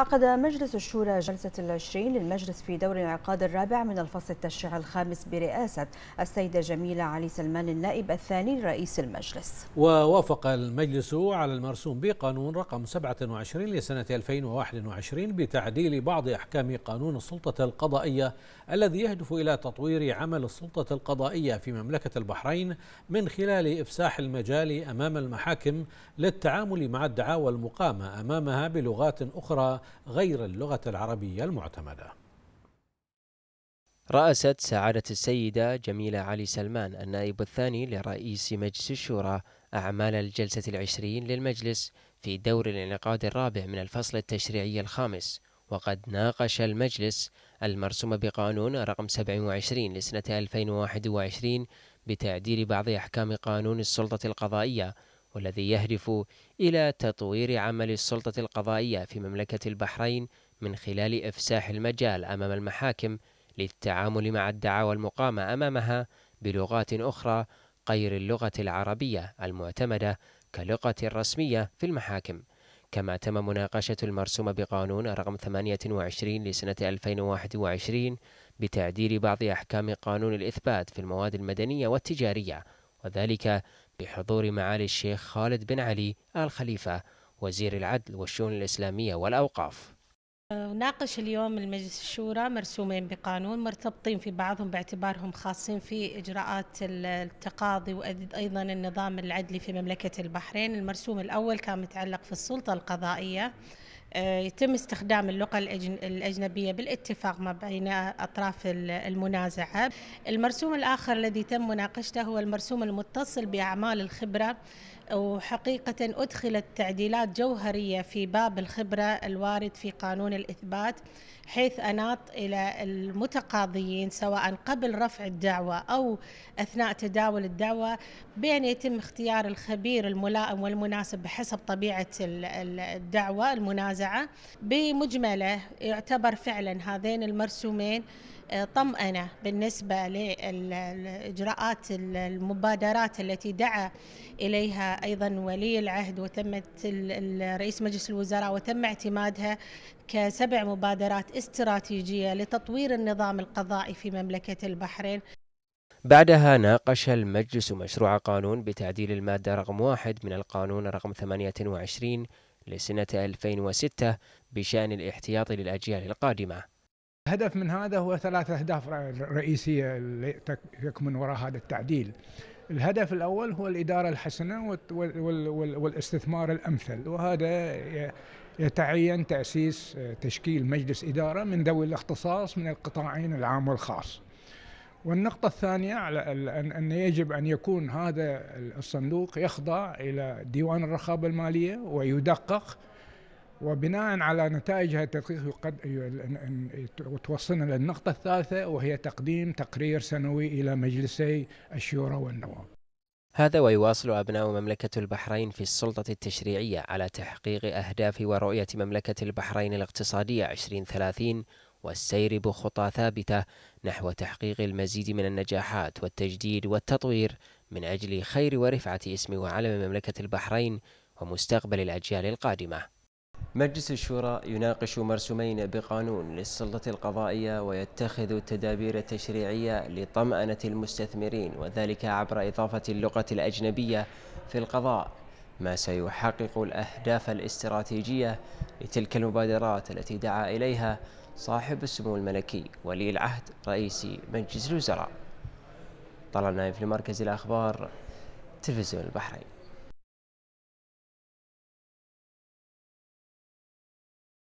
عقد مجلس الشورى جلسة العشرين للمجلس في دور الانعقاد الرابع من الفصل التشريع الخامس برئاسة السيدة جميلة علي سلمان النائب الثاني لرئيس المجلس ووافق المجلس على المرسوم بقانون رقم 27 لسنة 2021 بتعديل بعض أحكام قانون السلطة القضائية الذي يهدف إلى تطوير عمل السلطة القضائية في مملكة البحرين من خلال إفساح المجال أمام المحاكم للتعامل مع الدعاوى المقامة أمامها بلغات أخرى غير اللغة العربية المعتمدة رأست سعادة السيدة جميلة علي سلمان النائب الثاني لرئيس مجلس الشورى أعمال الجلسة العشرين للمجلس في دور الانعقاد الرابع من الفصل التشريعي الخامس وقد ناقش المجلس المرسوم بقانون رقم 27 لسنة 2021 بتعديل بعض أحكام قانون السلطة القضائية والذي يهدف إلى تطوير عمل السلطة القضائية في مملكة البحرين من خلال إفساح المجال أمام المحاكم للتعامل مع الدعاوى المقامة أمامها بلغات أخرى غير اللغة العربية المعتمدة كلغة رسمية في المحاكم كما تم مناقشة المرسوم بقانون رقم 28 لسنة 2021 بتعديل بعض أحكام قانون الإثبات في المواد المدنية والتجارية وذلك بحضور معالي الشيخ خالد بن علي آل خليفة وزير العدل والشؤون الإسلامية والأوقاف ناقش اليوم المجلس الشورى مرسومين بقانون مرتبطين في بعضهم باعتبارهم خاصين في إجراءات التقاضي وأيضا النظام العدلي في مملكة البحرين المرسوم الأول كان متعلق في السلطة القضائية آه، يتم استخدام اللغة الأجنبية بالاتفاق ما بين أطراف المنازعة المرسوم الآخر الذي تم مناقشته هو المرسوم المتصل بأعمال الخبرة وحقيقة أدخلت تعديلات جوهرية في باب الخبرة الوارد في قانون الإثبات حيث أناط إلى المتقاضيين سواء قبل رفع الدعوة أو أثناء تداول الدعوة بأن يتم اختيار الخبير الملائم والمناسب بحسب طبيعة الدعوة المنازعة بمجمله يعتبر فعلا هذين المرسومين طمأنة بالنسبة للإجراءات المبادرات التي دعا إليها أيضا ولي العهد وتمت رئيس مجلس الوزراء وتم اعتمادها كسبع مبادرات استراتيجية لتطوير النظام القضائي في مملكة البحرين بعدها ناقش المجلس مشروع قانون بتعديل المادة رقم واحد من القانون رقم 28 لسنة 2006 بشأن الاحتياط للأجيال القادمة الهدف من هذا هو ثلاث أهداف رئيسية يكمن وراء هذا التعديل الهدف الأول هو الإدارة الحسنة والاستثمار الأمثل وهذا يتعين تأسيس آه، تشكيل مجلس إدارة من ذوي الاختصاص من القطاعين العام والخاص والنقطة الثانية على أن يجب أن يكون هذا الصندوق يخضع إلى ديوان الرقابة المالية ويدقق وبناء على نتائج هذا التدقيق توصلنا للنقطة الثالثة وهي تقديم تقرير سنوي إلى مجلسي الشورى والنواب هذا ويواصل أبناء مملكة البحرين في السلطة التشريعية على تحقيق أهداف ورؤية مملكة البحرين الاقتصادية 2030 والسير بخطى ثابتة نحو تحقيق المزيد من النجاحات والتجديد والتطوير من أجل خير ورفعة اسم وعلم مملكة البحرين ومستقبل الأجيال القادمة مجلس الشورى يناقش مرسومين بقانون للسلطة القضائية ويتخذ التدابير التشريعية لطمأنة المستثمرين وذلك عبر إضافة اللغة الأجنبية في القضاء ما سيحقق الأهداف الاستراتيجية لتلك المبادرات التي دعا إليها صاحب السمو الملكي ولي العهد رئيس مجلس الوزراء طلال نايف لمركز الأخبار تلفزيون البحرين